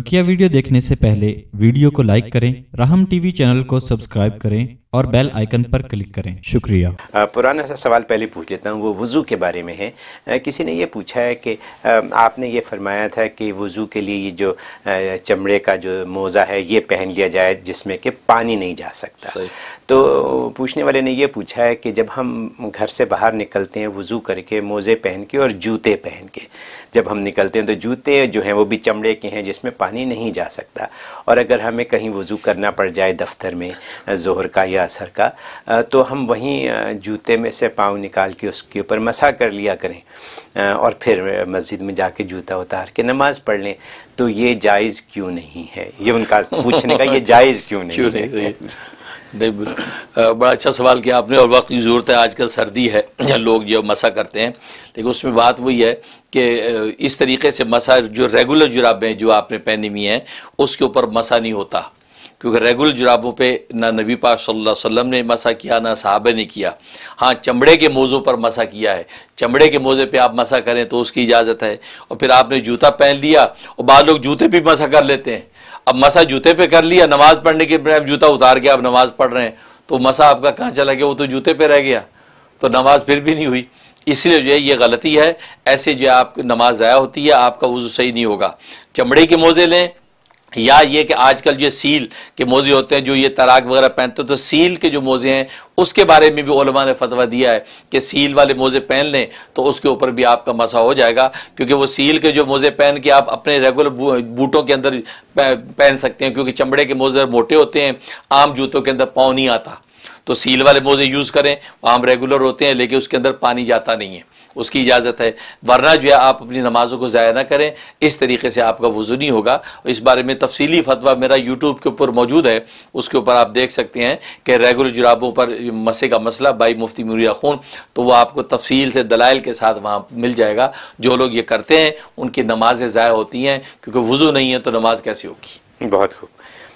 बकिया वीडियो देखने से पहले वीडियो को लाइक करें राहम टीवी चैनल को सब्सक्राइब करें और बेल आइकन पर क्लिक करें शुक्रिया पुराना सा सवाल पहले पूछ लेता हूँ वो वज़ू के बारे में है किसी ने ये पूछा है कि आपने ये फरमाया था कि वज़ू के लिए ये जो चमड़े का जो मोज़ा है ये पहन लिया जाए जिसमें कि पानी नहीं जा सकता तो पूछने वाले ने ये पूछा है कि जब हम घर से बाहर निकलते हैं वज़ू करके मोज़े पहन के और जूते पहन के जब हम निकलते हैं तो जूते जो हैं वो भी चमड़े के हैं जिसमें पानी नहीं जा सकता और अगर हमें कहीं वज़ू करना पड़ जाए दफ्तर में जोहर का या किया सर का तो हम वहीं जूते में से पाँव निकाल के उसके ऊपर मसा कर लिया करें और फिर मस्जिद में जाके जूता उतार के नमाज पढ़ लें तो ये जायज़ क्यों नहीं है ये उनका पूछने का ये जायज़ क्यों नहीं, क्यों नहीं नहीं, नहीं बड़ा अच्छा सवाल किया आपने और वक्त की ज़रूरत है आजकल सर्दी है लोग जो मसा करते हैं लेकिन उसमें बात वही है कि इस तरीके से मसा जो रेगुलर जुराबें जो आपने पहनी हुई हैं उसके ऊपर मसा नहीं होता क्योंकि रेगुलर जुराबों पे ना नबी पाक सल्लल्लाहु अलैहि वसल्लम ने मसा किया ना साहब ने किया हाँ चमड़े के मोज़ों पर मसा किया है चमड़े के मोज़े पे आप मसा करें तो उसकी इजाज़त है और फिर आपने जूता पहन लिया और बाद लोग जूते भी मसा कर लेते हैं अब मसा जूते पे कर लिया नमाज पढ़ने के आप जूता उतार के आप नमाज पढ़ रहे हैं तो मसा आपका कहाँ चला गया वो तो जूते पर रह गया तो नमाज फिर भी नहीं हुई इसलिए जो है ये गलती है ऐसे जो आप नमाज ज़ाया होती है आपका वज़ू सही नहीं होगा चमड़े के मोज़े लें या ये कि आजकल जो सील के मोजे होते हैं जो ये तराक वगैरह पहनते हैं तो सील के जो मोजे हैं उसके बारे में भी ओलमा ने फतवा दिया है कि सील वाले मोजे पहन लें तो उसके ऊपर भी आपका मसा हो जाएगा क्योंकि वो सील के जो मोजे पहन के आप अपने रेगुलर बूटों के अंदर पहन सकते हैं क्योंकि चमड़े के मोजे मोटे होते हैं आम जूतों के अंदर पाँव नहीं आता तो सील वाले मोज़े यूज़ करें वहाँ रेगुलर होते हैं लेकिन उसके अंदर पानी जाता नहीं है उसकी इजाज़त है वरना जो है आप अपनी नमाज़ों को ज़ाया ना करें इस तरीके से आपका वजू नहीं होगा इस बारे में तफसीली फतवा मेरा यूट्यूब के ऊपर मौजूद है उसके ऊपर आप देख सकते हैं कि रेगुलर जुराबों पर मसे का मसला बाई मुफ्ती मुरिया खून तो वह आपको तफसील से दलाइल के साथ वहाँ मिल जाएगा जो लोग ये करते हैं उनकी नमाज़ें ज़ाया होती हैं क्योंकि वजू नहीं है तो नमाज़ कैसी होगी बहुत खूब